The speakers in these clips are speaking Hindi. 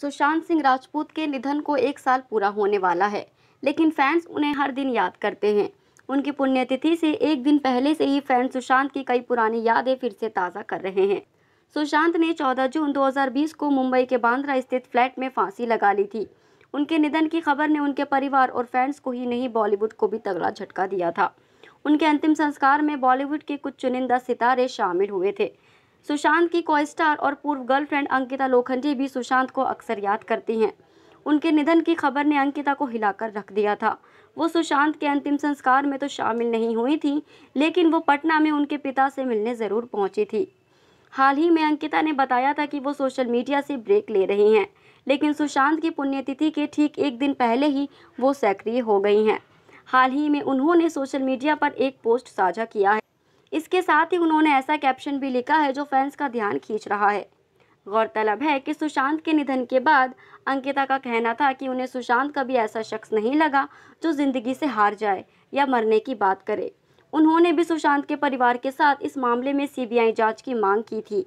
सुशांत सिंह राजपूत के निधन को एक साल पूरा होने वाला है लेकिन फैंस उन्हें हर दिन याद करते हैं उनकी पुण्यतिथि से एक दिन पहले से ही फैंस सुशांत की कई पुरानी यादें फिर से ताज़ा कर रहे हैं सुशांत ने 14 जून 2020 को मुंबई के बांद्रा स्थित फ्लैट में फांसी लगा ली थी उनके निधन की खबर ने उनके परिवार और फैंस को ही नहीं बॉलीवुड को भी तगड़ा झटका दिया था उनके अंतिम संस्कार में बॉलीवुड के कुछ चुनिंदा सितारे शामिल हुए थे सुशांत की कोस्टार और पूर्व गर्लफ्रेंड अंकिता लोखंडे भी सुशांत को अक्सर याद करती हैं उनके निधन की खबर ने अंकिता को हिलाकर रख दिया था वो सुशांत के अंतिम संस्कार में तो शामिल नहीं हुई थी लेकिन वो पटना में उनके पिता से मिलने ज़रूर पहुंची थी हाल ही में अंकिता ने बताया था कि वो सोशल मीडिया से ब्रेक ले रही हैं लेकिन सुशांत की पुण्यतिथि के ठीक एक दिन पहले ही वो सक्रिय हो गई हैं हाल ही में उन्होंने सोशल मीडिया पर एक पोस्ट साझा किया है इसके साथ ही उन्होंने ऐसा कैप्शन भी लिखा है जो फैंस का ध्यान खींच रहा है गौरतलब है कि सुशांत के निधन के बाद अंकिता का कहना था कि उन्हें सुशांत कभी ऐसा शख्स नहीं लगा जो जिंदगी से हार जाए या मरने की बात करे उन्होंने भी सुशांत के परिवार के साथ इस मामले में सीबीआई जांच की मांग की थी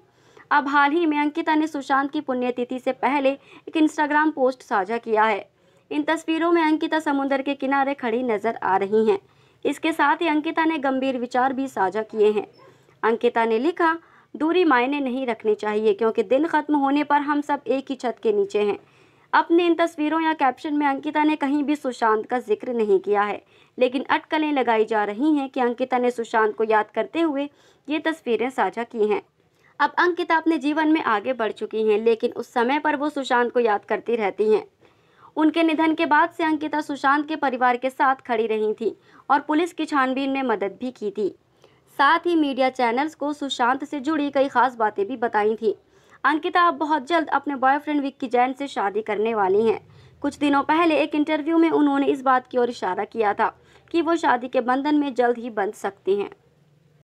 अब हाल ही में अंकिता ने सुशांत की पुण्यतिथि से पहले एक इंस्टाग्राम पोस्ट साझा किया है इन तस्वीरों में अंकिता समुद्र के किनारे खड़ी नजर आ रही हैं इसके साथ ही अंकिता ने गंभीर विचार भी साझा किए हैं अंकिता ने लिखा दूरी मायने नहीं रखनी चाहिए क्योंकि दिन खत्म होने पर हम सब एक ही छत के नीचे हैं अपने इन तस्वीरों या कैप्शन में अंकिता ने कहीं भी सुशांत का जिक्र नहीं किया है लेकिन अटकलें लगाई जा रही हैं कि अंकिता ने सुशांत को याद करते हुए ये तस्वीरें साझा की हैं अब अंकिता अपने जीवन में आगे बढ़ चुकी हैं लेकिन उस समय पर वो सुशांत को याद करती रहती हैं उनके निधन के बाद से अंकिता सुशांत के परिवार के साथ खड़ी रही थी और पुलिस की छानबीन में मदद भी की थी साथ ही मीडिया चैनल्स को सुशांत से जुड़ी कई खास बातें भी बताई थी अंकिता अब बहुत जल्द अपने बॉयफ्रेंड विक्की जैन से शादी करने वाली हैं कुछ दिनों पहले एक इंटरव्यू में उन्होंने इस बात की ओर इशारा किया था कि वो शादी के बंधन में जल्द ही बंध सकती हैं